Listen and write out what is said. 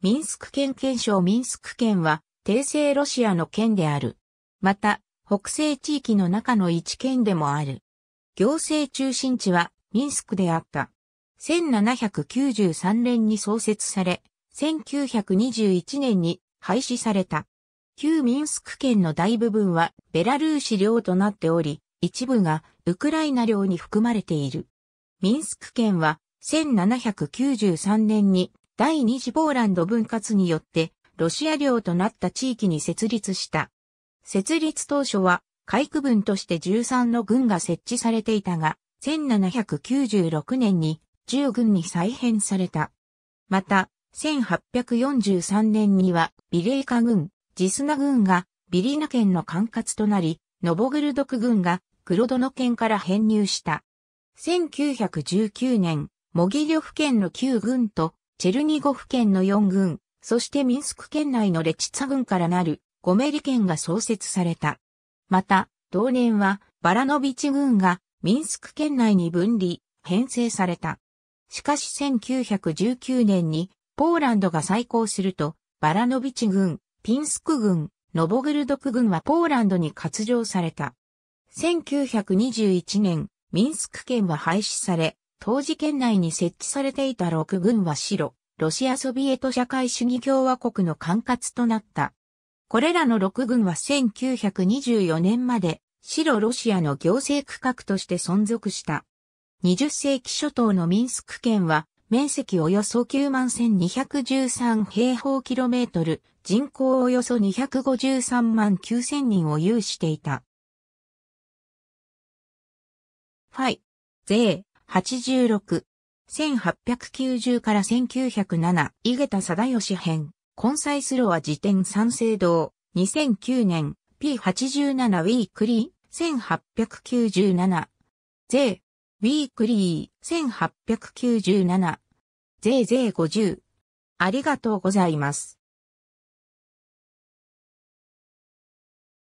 ミンスク県憲章ミンスク県は、帝政ロシアの県である。また、北西地域の中の一県でもある。行政中心地は、ミンスクであった。1793年に創設され、1921年に廃止された。旧ミンスク県の大部分はベラルーシ領となっており、一部がウクライナ領に含まれている。ミンスク県は1793年に第二次ポーランド分割によって、ロシア領となった地域に設立した。設立当初は、海区分として13の軍が設置されていたが、1796年に10軍に再編された。また、1843年には、ビレイカ軍、ジスナ軍がビリナ県の管轄となり、ノボグルドク軍がクロドノ県から編入した。1919年、モギリョフ県の旧軍とチェルニゴフ県の4軍、そしてミンスク県内のレチツァ軍からなるゴメリ県が創設された。また、同年はバラノビチ軍がミンスク県内に分離、編成された。しかし1919年にポーランドが再興すると、バラノビチ軍、ピンスク軍、ノボグルドク軍はポーランドに割譲された。1921年、ミンスク県は廃止され、当時県内に設置されていた6軍は白、ロシアソビエト社会主義共和国の管轄となった。これらの6軍は1924年まで白ロシアの行政区画として存続した。20世紀初頭のミンスク県は面積およそ9万1213平方キロメートル、人口およそ253万9000人を有していた。ファイ、税、86。1890から1907、井桁貞義編、コンサイスロア辞典三省堂、2009年、P87 ウィークリー、1897。税、ウィークリー、1897。税税50。ありがとうございます。